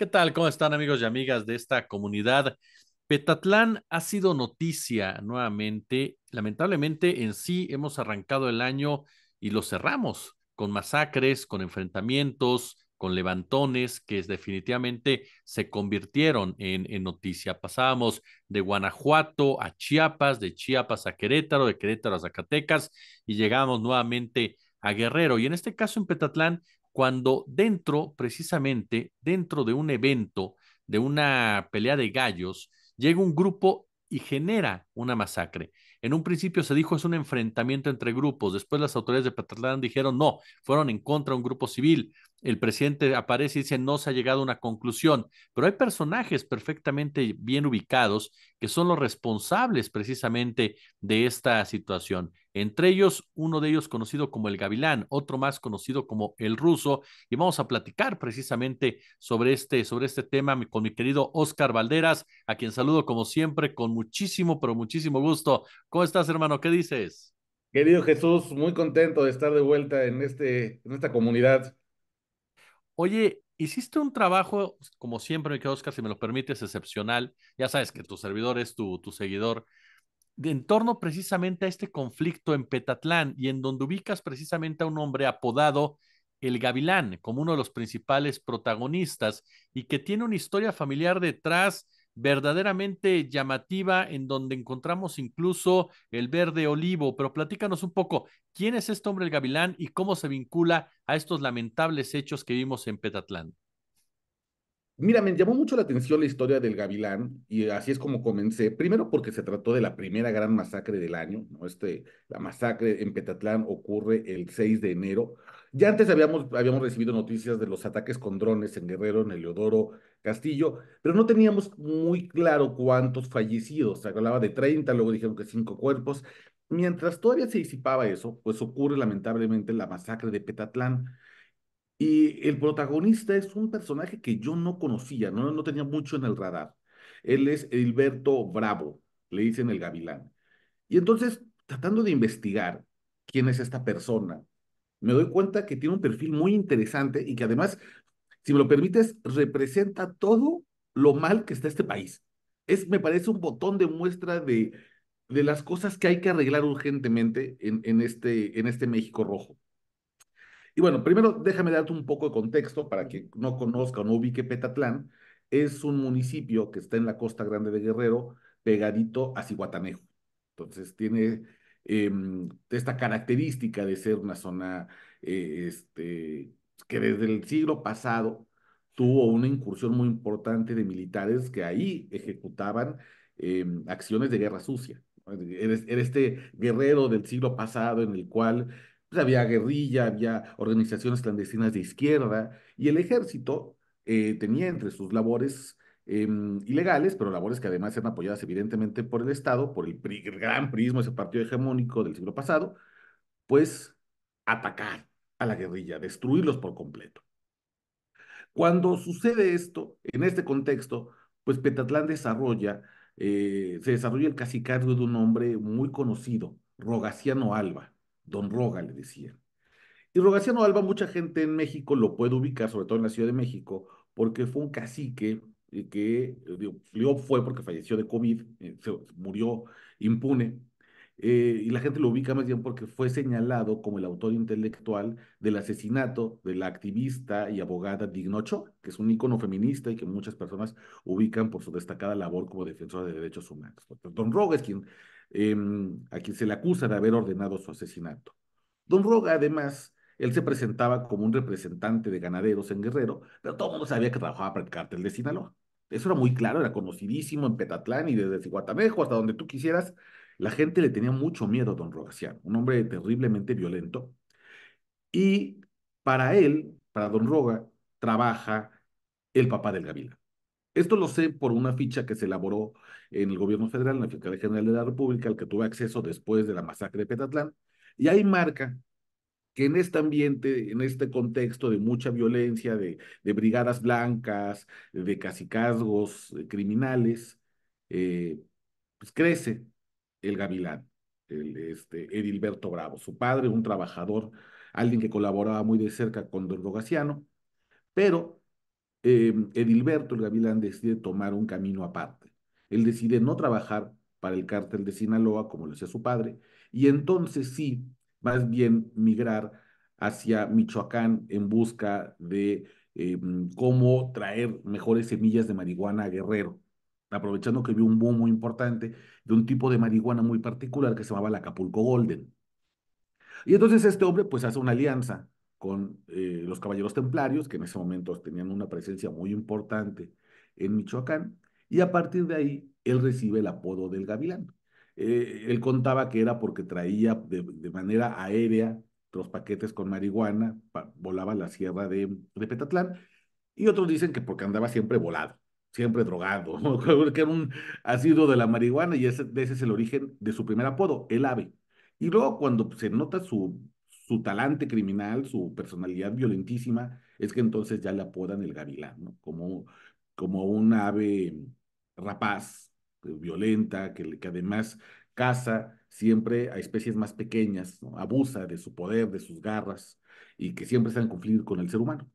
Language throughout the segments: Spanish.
¿Qué tal? ¿Cómo están amigos y amigas de esta comunidad? Petatlán ha sido noticia nuevamente. Lamentablemente en sí hemos arrancado el año y lo cerramos con masacres, con enfrentamientos, con levantones que definitivamente se convirtieron en, en noticia. Pasábamos de Guanajuato a Chiapas, de Chiapas a Querétaro, de Querétaro a Zacatecas y llegamos nuevamente a Guerrero. Y en este caso en Petatlán cuando dentro, precisamente, dentro de un evento, de una pelea de gallos, llega un grupo y genera una masacre. En un principio se dijo es un enfrentamiento entre grupos, después las autoridades de Petralán dijeron no, fueron en contra de un grupo civil. El presidente aparece y dice no se ha llegado a una conclusión, pero hay personajes perfectamente bien ubicados que son los responsables precisamente de esta situación. Entre ellos, uno de ellos conocido como el Gavilán, otro más conocido como el Ruso. Y vamos a platicar precisamente sobre este, sobre este tema con mi querido Oscar Valderas, a quien saludo como siempre con muchísimo, pero muchísimo gusto. ¿Cómo estás, hermano? ¿Qué dices? Querido Jesús, muy contento de estar de vuelta en, este, en esta comunidad. Oye, hiciste un trabajo, como siempre, que Oscar, si me lo permites, excepcional. Ya sabes que tu servidor es tu, tu seguidor, en torno precisamente a este conflicto en Petatlán y en donde ubicas precisamente a un hombre apodado El Gavilán como uno de los principales protagonistas y que tiene una historia familiar detrás verdaderamente llamativa en donde encontramos incluso el verde olivo, pero platícanos un poco, ¿quién es este hombre el Gavilán y cómo se vincula a estos lamentables hechos que vimos en Petatlán? Mira, me llamó mucho la atención la historia del Gavilán y así es como comencé. Primero porque se trató de la primera gran masacre del año, ¿no? Este, la masacre en Petatlán ocurre el 6 de enero. Ya antes habíamos, habíamos recibido noticias de los ataques con drones en Guerrero, en Eleodoro, Castillo, pero no teníamos muy claro cuántos fallecidos. Se hablaba de 30, luego dijeron que 5 cuerpos. Mientras todavía se disipaba eso, pues ocurre lamentablemente la masacre de Petatlán y el protagonista es un personaje que yo no conocía, no, no tenía mucho en el radar. Él es Hilberto Bravo, le dicen el gavilán. Y entonces, tratando de investigar quién es esta persona, me doy cuenta que tiene un perfil muy interesante y que además, si me lo permites, representa todo lo mal que está este país. Es, me parece un botón de muestra de, de las cosas que hay que arreglar urgentemente en, en, este, en este México rojo. Y bueno, primero déjame darte un poco de contexto para que no conozca o no ubique Petatlán. Es un municipio que está en la costa grande de Guerrero, pegadito a Cihuatanejo. Entonces tiene em, esta característica de ser una zona eh, este, que desde el siglo pasado tuvo una incursión muy importante de militares que ahí ejecutaban em, acciones de guerra sucia. Era este guerrero del siglo pasado en el cual pues, había guerrilla, había organizaciones clandestinas de izquierda y el ejército eh, tenía entre sus labores em, ilegales, pero labores que además eran apoyadas evidentemente por el Estado, por el, gran prisma, ese partido hegemónico del siglo pasado, pues atacar a la guerrilla, destruirlos por completo. Cuando sucede esto, en este contexto, pues Petatlán desarrolla, eh, se desarrolla el casicario de un hombre muy conocido, Rogaciano Alba. Don Roga le decían. Y Rogaciano Alba, mucha gente en México lo puede ubicar, sobre todo en la Ciudad de México, porque fue un cacique eh, que eh, fue porque falleció de COVID, eh, se murió impune, y la gente lo ubica más bien porque fue señalado como el autor intelectual del asesinato de la activista y abogada Dignocho, que es un ícono feminista y que muchas personas ubican por su destacada labor como defensora de derechos humanos. Don Roga es quien Em, a quien se le acusa de haber ordenado su asesinato. Don Roga, además, él se presentaba como un representante de ganaderos en Guerrero, pero todo el mundo sabía que trabajaba para el cártel de Sinaloa. Eso era muy claro, era conocidísimo en Petatlán y desde Cihuatanejo hasta donde tú quisieras. La gente le tenía mucho miedo a don Rogaciano, un hombre terriblemente violento. Y para él, para don Roga, trabaja el papá del Gavila. Esto lo sé por una ficha que se elaboró en el gobierno federal, en la Fiscalía General de la República, al que tuve acceso después de la masacre de Petatlán, y ahí marca que en este ambiente, en este contexto de mucha violencia, de, brigadas blancas, de cacicazgos eh, criminales, eh, pues crece el gavilán, el, este, Edilberto Bravo, su padre, un trabajador, alguien que colaboraba muy de cerca con Don pero eh, Edilberto, el gavilán, decide tomar un camino aparte. Él decide no trabajar para el cártel de Sinaloa, como lo decía su padre, y entonces sí, más bien migrar hacia Michoacán en busca de eh, cómo traer mejores semillas de marihuana a Guerrero, aprovechando que vio un boom muy importante de un tipo de marihuana muy particular que se llamaba la Acapulco Golden. Y entonces este hombre pues hace una alianza con eh, los caballeros templarios, que en ese momento tenían una presencia muy importante en Michoacán, y a partir de ahí él recibe el apodo del gavilán. Eh, él contaba que era porque traía de, manera aérea los paquetes con marihuana, volaba la sierra de, de, Petatlán, y otros dicen que porque andaba siempre volado, siempre drogado, porque que era un ácido de la marihuana y ese, es el origen de su primer apodo, el ave. Y luego cuando se nota su, su talante criminal, su personalidad violentísima, es que entonces ya le apodan el gavilán, ¿no? como, como un ave rapaz, eh, violenta, que, que además caza siempre a especies más pequeñas, abusa de su poder, de sus garras, y que siempre están en conflicto con el ser humano.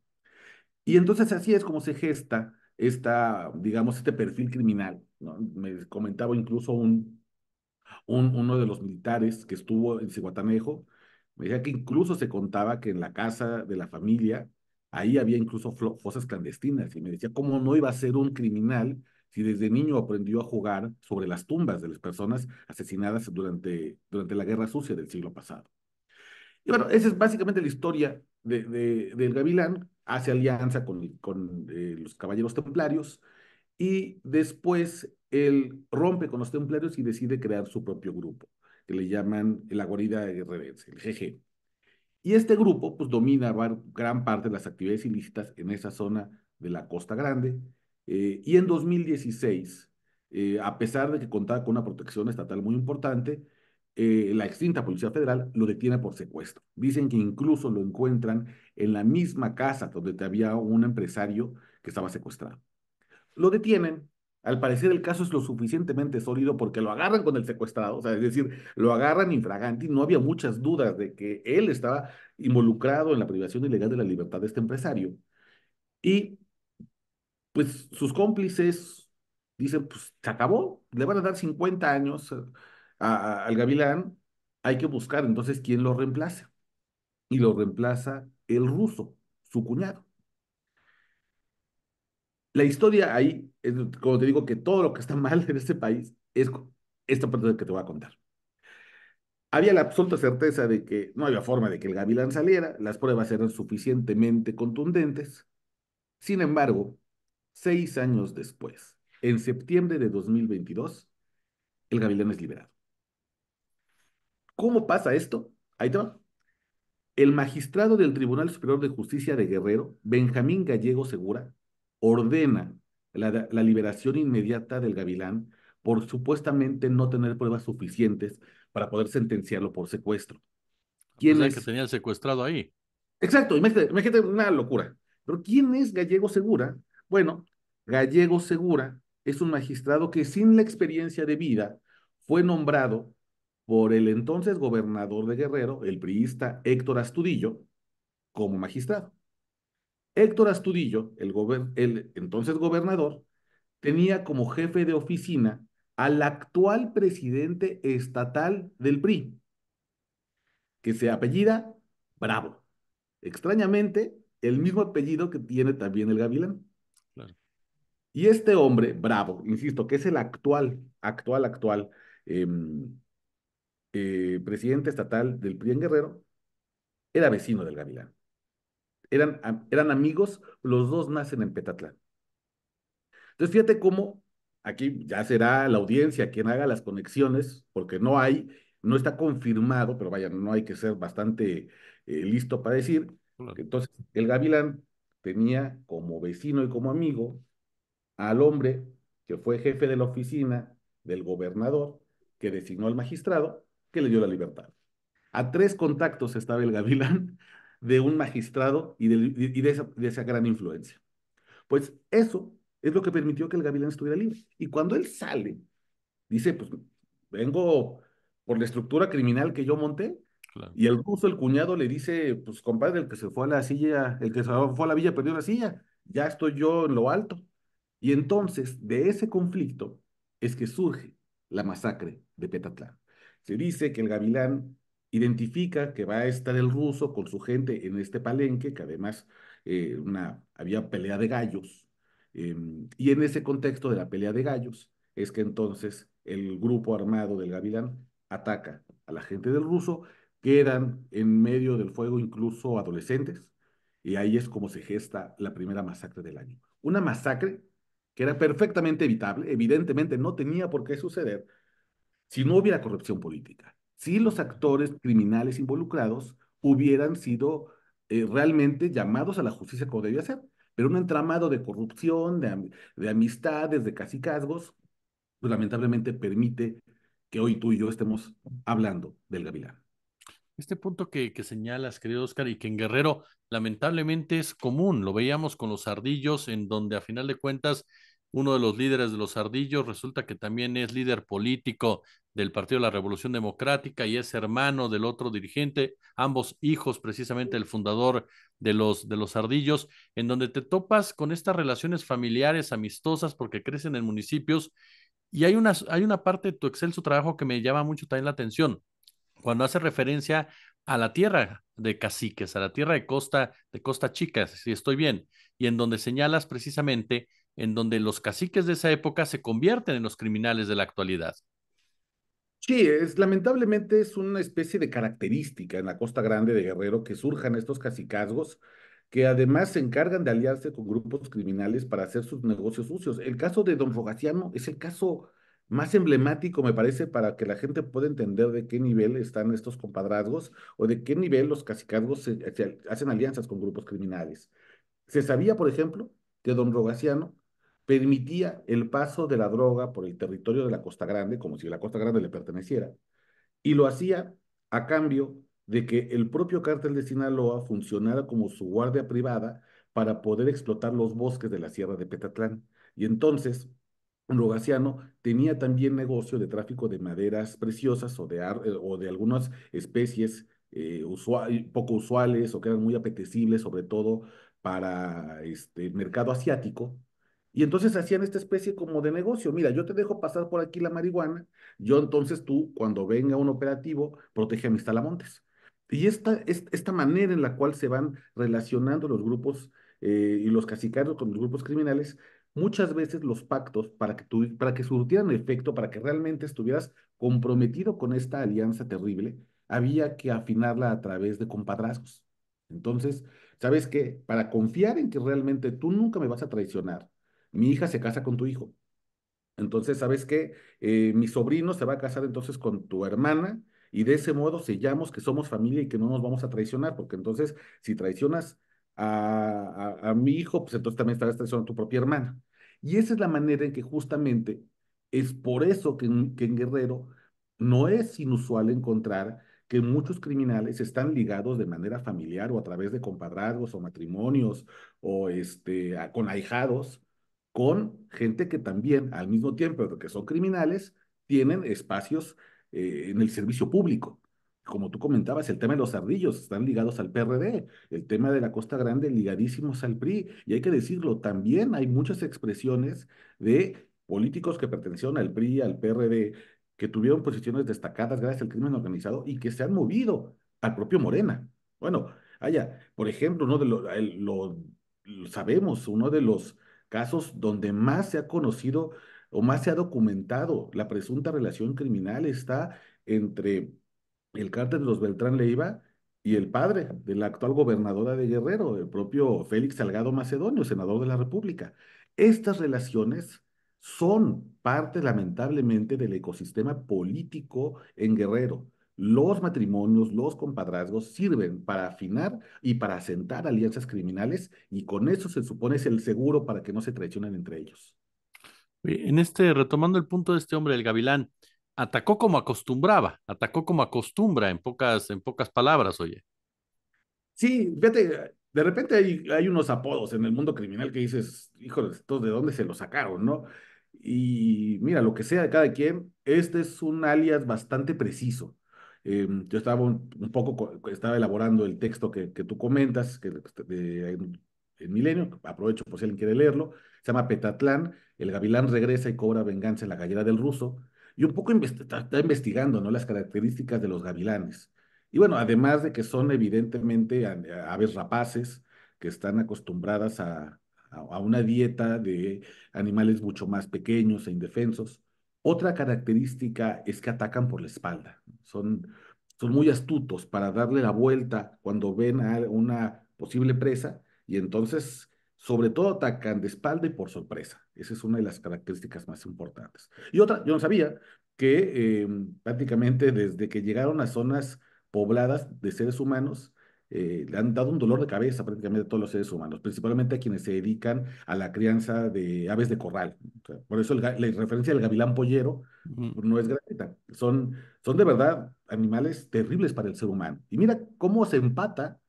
Y entonces así es como se gesta esta, digamos, este perfil criminal. ¿no? Me comentaba incluso un, un, uno de los militares que estuvo en Ciguatanejo, me decía que incluso se contaba que en la casa de la familia, ahí había incluso fosas clandestinas, y me decía cómo no iba a ser un criminal y desde niño aprendió a jugar sobre las tumbas de las personas asesinadas durante, durante la Guerra Sucia del siglo pasado. Y bueno, esa es básicamente la historia de, de, del Gavilán, hace alianza con, eh, los Caballeros Templarios y después él rompe con los Templarios y decide crear su propio grupo, que le llaman la guarida guerrerense, el GG. Y este grupo pues domina gran parte de las actividades ilícitas en esa zona de la Costa Grande, eh, y en 2016, eh, a pesar de que contaba con una protección estatal muy importante, eh, la extinta Policía Federal lo detiene por secuestro. Dicen que incluso lo encuentran en la misma casa donde había un empresario que estaba secuestrado. Lo detienen. Al parecer el caso es lo suficientemente sólido porque lo agarran con el secuestrado, o sea, es decir, lo agarran infraganti. No había muchas dudas de que él estaba involucrado en la privación ilegal de la libertad de este empresario. Y pues sus cómplices dicen, pues se acabó, le van a dar 50 años al gavilán, hay que buscar entonces quién lo reemplaza. Y lo reemplaza el ruso, su cuñado. La historia ahí, como te digo, que todo lo que está mal en este país es esta parte que te voy a contar. Había la absoluta certeza de que no había forma de que el gavilán saliera, las pruebas eran suficientemente contundentes. Sin embargo, Seis años después, en septiembre de 2022, el gavilán es liberado. ¿Cómo pasa esto? Ahí está. El magistrado del Tribunal Superior de Justicia de Guerrero, Benjamín Gallego Segura, ordena la, liberación inmediata del gavilán por supuestamente no tener pruebas suficientes para poder sentenciarlo por secuestro. ¿Quién es? es? que tenía secuestrado ahí. Exacto, imagínate una locura. Pero ¿quién es Gallego Segura? Bueno, Gallego Segura es un magistrado que sin la experiencia de vida fue nombrado por el entonces gobernador de Guerrero, el priista Héctor Astudillo, como magistrado. Héctor Astudillo, el, el entonces gobernador, tenía como jefe de oficina al actual presidente estatal del PRI, que se apellida Bravo. Extrañamente, el mismo apellido que tiene también el Gavilán. Y este hombre, bravo, insisto, que es el actual, actual, actual em, eh, presidente estatal del PRI en Guerrero, era vecino del Gavilán. Eran, eran amigos, los dos nacen en Petatlán. Entonces, fíjate cómo aquí ya será la audiencia quien haga las conexiones, porque no hay, no está confirmado, pero vaya, no hay que ser bastante eh, listo para decir. Entonces, el Gavilán tenía como vecino y como amigo al hombre que fue jefe de la oficina del gobernador que designó al magistrado que le dio la libertad. A tres contactos estaba el gavilán de un magistrado y, de, esa, gran influencia. Pues eso es lo que permitió que el gavilán estuviera libre. Y cuando él sale, dice, pues vengo por la estructura criminal que yo monté. Y el ruso, el cuñado, le dice, pues compadre, el que se fue a la silla, el que se fue a la villa perdió la silla, ya estoy yo en lo alto. Y entonces, de ese conflicto es que surge la masacre de Petatlán. Se dice que el gavilán identifica que va a estar el ruso con su gente en este palenque, que además eh, una, había pelea de gallos. Em, y en ese contexto de la pelea de gallos es que entonces el grupo armado del gavilán ataca a la gente del ruso, quedan en medio del fuego incluso adolescentes, y ahí es como se gesta la primera masacre del año. Una masacre que era perfectamente evitable, evidentemente no tenía por qué suceder si no hubiera corrupción política, si los actores criminales involucrados hubieran sido eh, realmente llamados a la justicia como debía ser, pero un entramado de corrupción, de, de amistades, de casicazgos, pues lamentablemente permite que hoy tú y yo estemos hablando del gavilán. Este punto que, que, señalas, querido Oscar, y que en Guerrero lamentablemente es común, lo veíamos con los ardillos, en donde a final de cuentas uno de los líderes de los ardillos resulta que también es líder político del Partido de la Revolución Democrática y es hermano del otro dirigente, ambos hijos precisamente del fundador de los, de los ardillos, en donde te topas con estas relaciones familiares, amistosas, porque crecen en municipios. Y hay una, hay una parte de tu excelso trabajo que me llama mucho también la atención cuando hace referencia a la tierra de caciques, a la tierra de Costa, de Costa Chica, si estoy bien, y en donde señalas precisamente en donde los caciques de esa época se convierten en los criminales de la actualidad. Sí, es, lamentablemente es una especie de característica en la Costa Grande de Guerrero que surjan estos cacicazgos que además se encargan de aliarse con grupos criminales para hacer sus negocios sucios. El caso de don Fogaciano es el caso más emblemático me parece para que la gente pueda entender de qué nivel están estos compadrazgos o de qué nivel los cacicazgos hacen alianzas con grupos criminales. Se sabía, por ejemplo, que don Rogaciano permitía el paso de la droga por el territorio de la Costa Grande, como si la Costa Grande le perteneciera, y lo hacía a cambio de que el propio cártel de Sinaloa funcionara como su guardia privada para poder explotar los bosques de la Sierra de Petatlán. Y entonces, rogaciano, tenía también negocio de tráfico de maderas preciosas o de, eh, o de algunas especies eh, poco usuales o que eran muy apetecibles, sobre todo para este, el mercado asiático. Y entonces hacían esta especie como de negocio. Mira, yo te dejo pasar por aquí la marihuana, yo entonces tú, cuando venga un operativo, protege a mis talamontes. Y esta, esta manera en la cual se van relacionando los grupos eh, y los cacicarios con los grupos criminales muchas veces los pactos, para que, para que surtieran efecto, para que realmente estuvieras comprometido con esta alianza terrible, había que afinarla a través de compadrazgos. Entonces, ¿sabes qué? Para confiar en que realmente tú nunca me vas a traicionar, mi hija se casa con tu hijo. Entonces, ¿sabes qué? Eh, mi sobrino se va a casar entonces con tu hermana y de ese modo sellamos que somos familia y que no nos vamos a traicionar, porque entonces si traicionas a, mi hijo, pues entonces también estarás traicionando a tu propia hermana. Y esa es la manera en que justamente es por eso que en, Guerrero no es inusual encontrar que muchos criminales están ligados de manera familiar o a través de compadrazgos o matrimonios o este, con ahijados, con gente que también al mismo tiempo que son criminales, tienen espacios eh, en el servicio público como tú comentabas, el tema de los ardillos están ligados al PRD, el tema de la Costa Grande ligadísimos al PRI, y hay que decirlo, también hay muchas expresiones de políticos que pertenecieron al PRI, al PRD, que tuvieron posiciones destacadas gracias al crimen organizado y que se han movido al propio Morena. Bueno, allá, por ejemplo, uno de los, sabemos, uno de los casos donde más se ha conocido o más se ha documentado la presunta relación criminal está entre el cártel de los Beltrán Leiva y el padre de la actual gobernadora de Guerrero, el propio Félix Salgado Macedonio, senador de la República. Estas relaciones son parte lamentablemente del ecosistema político en Guerrero. Los matrimonios, los compadrazgos sirven para afinar y para asentar alianzas criminales y con eso se supone es el seguro para que no se traicionen entre ellos. En este, retomando el punto de este hombre, el gavilán, atacó como acostumbraba, atacó como acostumbra, en pocas, en pocas palabras, oye. Sí, fíjate, de repente hay, unos apodos en el mundo criminal que dices, híjole, ¿estos de dónde se los sacaron, no? Y mira, lo que sea de cada quien, este es un alias bastante preciso. Em, yo estaba un, poco, estaba elaborando el texto que, tú comentas, que de, pues, en Milenio, aprovecho por si alguien quiere leerlo, se llama Petatlán, el gavilán regresa y cobra venganza en la gallera del ruso, y un poco está investigando ¿no? las características de los gavilanes. Y bueno, además de que son evidentemente aves rapaces que están acostumbradas a, una dieta de animales mucho más pequeños e indefensos, otra característica es que atacan por la espalda. Son, son muy astutos para darle la vuelta cuando ven a una posible presa y entonces sobre todo atacan de espalda y por sorpresa. Esa es una de las características más importantes. Y otra, yo no sabía que em, prácticamente desde que llegaron a zonas pobladas de seres humanos, eh, le han dado un dolor de cabeza prácticamente a todos los seres humanos, principalmente a quienes se dedican a la crianza de aves de corral. por eso la referencia del gavilán pollero pues no es gratuita. Son, son de verdad animales terribles para el ser humano. Y mira cómo se empata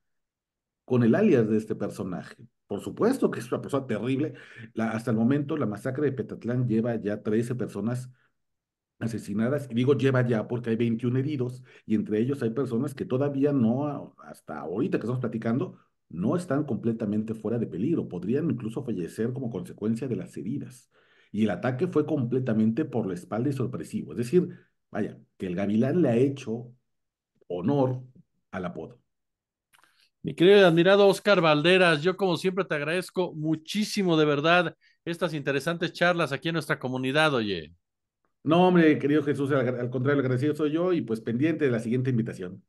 con el alias de este personaje. Por supuesto que es una persona terrible. hasta el momento, la masacre de Petatlán lleva ya 13 personas asesinadas. Y digo lleva ya porque hay 21 heridos y entre ellos hay personas que todavía no, ah, hasta ahorita que estamos platicando, no están completamente fuera de peligro. Podrían incluso fallecer como consecuencia de las heridas. Y el ataque fue completamente por la espalda y sorpresivo. Es decir, vaya, que el gavilán le ha hecho honor al apodo. Mi querido y admirado Oscar Valderas, yo como siempre te agradezco muchísimo de verdad estas interesantes charlas aquí en nuestra comunidad, oye. No, hombre, querido Jesús, al, al contrario, agradecido soy yo y pues pendiente de la siguiente invitación.